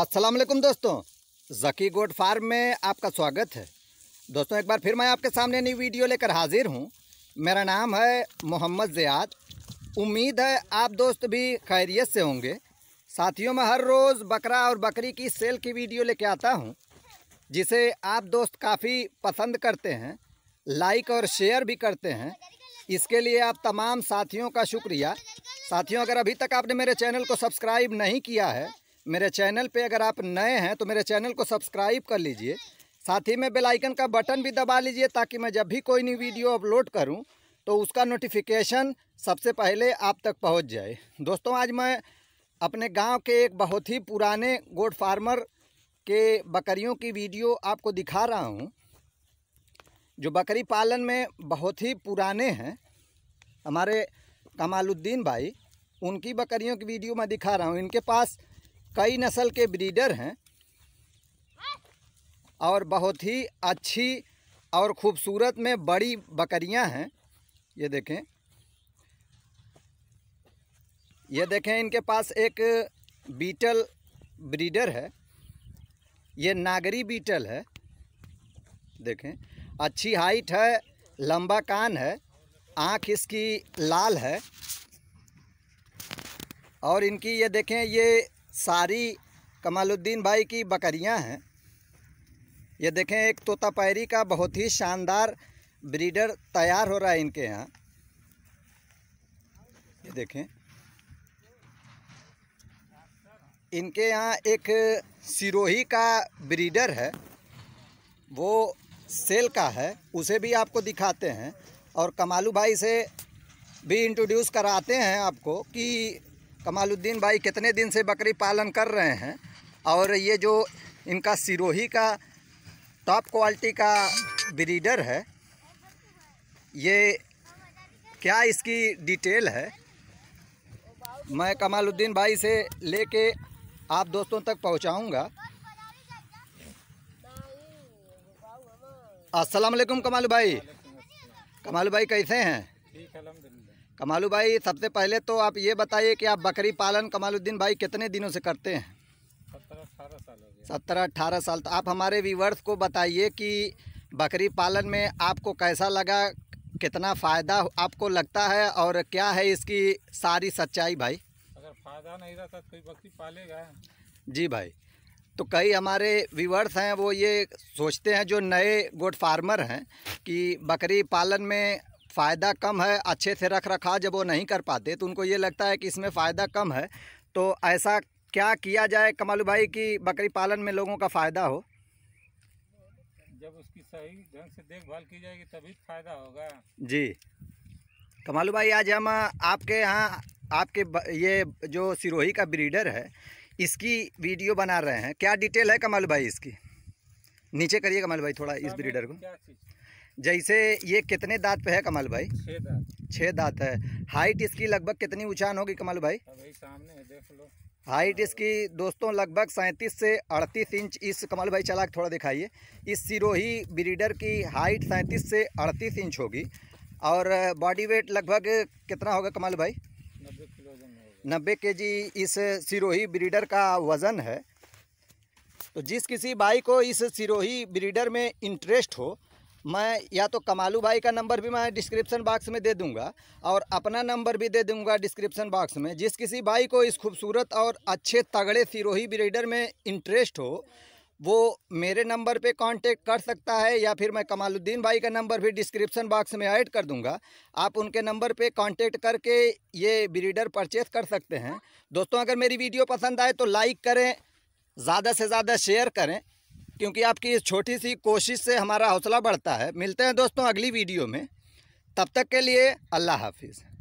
अस्सलाम वालेकुम दोस्तों जकी गोड फार्म में आपका स्वागत है दोस्तों एक बार फिर मैं आपके सामने नई वीडियो लेकर हाजिर हूँ मेरा नाम है मोहम्मद जयाद उम्मीद है आप दोस्त भी खैरियत से होंगे साथियों मैं हर रोज़ बकरा और बकरी की सेल की वीडियो लेके आता हूँ जिसे आप दोस्त काफ़ी पसंद करते हैं लाइक और शेयर भी करते हैं इसके लिए आप तमाम साथियों का शुक्रिया साथियों अगर अभी तक आपने मेरे चैनल को सब्सक्राइब नहीं किया है मेरे चैनल पे अगर आप नए हैं तो मेरे चैनल को सब्सक्राइब कर लीजिए साथ ही में बेल आइकन का बटन भी दबा लीजिए ताकि मैं जब भी कोई नई वीडियो अपलोड करूं तो उसका नोटिफिकेशन सबसे पहले आप तक पहुंच जाए दोस्तों आज मैं अपने गांव के एक बहुत ही पुराने गोड फार्मर के बकरियों की वीडियो आपको दिखा रहा हूँ जो बकरी पालन में बहुत ही पुराने हैं हमारे कमालुद्दीन भाई उनकी बकरियों की वीडियो मैं दिखा रहा हूँ इनके पास कई नस्ल के ब्रीडर हैं और बहुत ही अच्छी और ख़ूबसूरत में बड़ी बकरियां हैं ये देखें ये देखें इनके पास एक बीटल ब्रीडर है ये नागरी बीटल है देखें अच्छी हाइट है लंबा कान है आँख इसकी लाल है और इनकी ये देखें ये सारी कमालुद्दीन भाई की बकरियां हैं ये देखें एक तोता पैरी का बहुत ही शानदार ब्रीडर तैयार हो रहा है इनके यहाँ ये देखें इनके यहाँ एक सिरोही का ब्रीडर है वो सेल का है उसे भी आपको दिखाते हैं और कमालू भाई से भी इंट्रोड्यूस कराते हैं आपको कि कमालुद्दीन भाई कितने दिन से बकरी पालन कर रहे हैं और ये जो इनका सिरोही का टॉप क्वालिटी का ब्रीडर है ये क्या इसकी डिटेल है मैं कमालुद्दीन भाई से लेके आप दोस्तों तक पहुंचाऊंगा अस्सलाम वालेकुम कमाल भाई कमाल भाई कैसे हैं कमालू भाई सबसे पहले तो आप ये बताइए कि आप बकरी पालन कमालुद्दीन भाई कितने दिनों से करते हैं सत्रह अठारह साल तो आप हमारे व्यूवर्स को बताइए कि बकरी पालन में आपको कैसा लगा कितना फ़ायदा आपको लगता है और क्या है इसकी सारी सच्चाई भाई अगर फ़ायदा नहीं रहा तो बकरी पालेगा जी भाई तो कई हमारे व्यूवर्स हैं वो ये सोचते हैं जो नए गुड फार्मर हैं कि बकरी पालन में फ़ायदा कम है अच्छे से रख रखा जब वो नहीं कर पाते तो उनको ये लगता है कि इसमें फ़ायदा कम है तो ऐसा क्या किया जाए कमालू भाई कि बकरी पालन में लोगों का फ़ायदा हो जब उसकी सही ढंग से देखभाल की जाएगी तभी फ़ायदा होगा जी कमालू भाई आज हम आपके यहाँ आपके ये जो सिरोही का ब्रीडर है इसकी वीडियो बना रहे हैं क्या डिटेल है कमालू भाई इसकी नीचे करिए कमालू भाई थोड़ा इस ब्रीडर को जैसे ये कितने दांत पे है कमल भाई छह दांत छः दांत है हाइट इसकी लगभग कितनी ऊंचान होगी कमल भाई सामने देख लो हाइट इसकी दोस्तों लगभग सैंतीस से अड़तीस इंच इस कमल भाई चला थोड़ा दिखाइए इस सिरोही ब्रीडर की हाइट सैंतीस से अड़तीस इंच होगी और बॉडी वेट लगभग कितना होगा कमल भाई नब्बे के जी इस सिरोही ब्रीडर का वज़न है तो जिस किसी भाई को इस सिरोही ब्रीडर में इंटरेस्ट हो मैं या तो कमालू भाई का नंबर भी मैं डिस्क्रिप्शन बॉक्स में दे दूंगा और अपना नंबर भी दे दूंगा डिस्क्रिप्शन बॉक्स में जिस किसी भाई को इस खूबसूरत और अच्छे तगड़े सिरोही ब्रीडर में इंटरेस्ट हो वो मेरे नंबर पे कांटेक्ट कर सकता है या फिर मैं कमालुद्दीन भाई का नंबर भी डिस्क्रिप्शन बॉक्स में ऐड कर दूंगा आप उनके नंबर पे कांटेक्ट करके ये ब्रीडर परचेस कर सकते हैं दोस्तों अगर मेरी वीडियो पसंद आए तो लाइक करें ज़्यादा से ज़्यादा शेयर करें क्योंकि आपकी इस छोटी सी कोशिश से हमारा हौसला बढ़ता है मिलते हैं दोस्तों अगली वीडियो में तब तक के लिए अल्लाह हाफिज़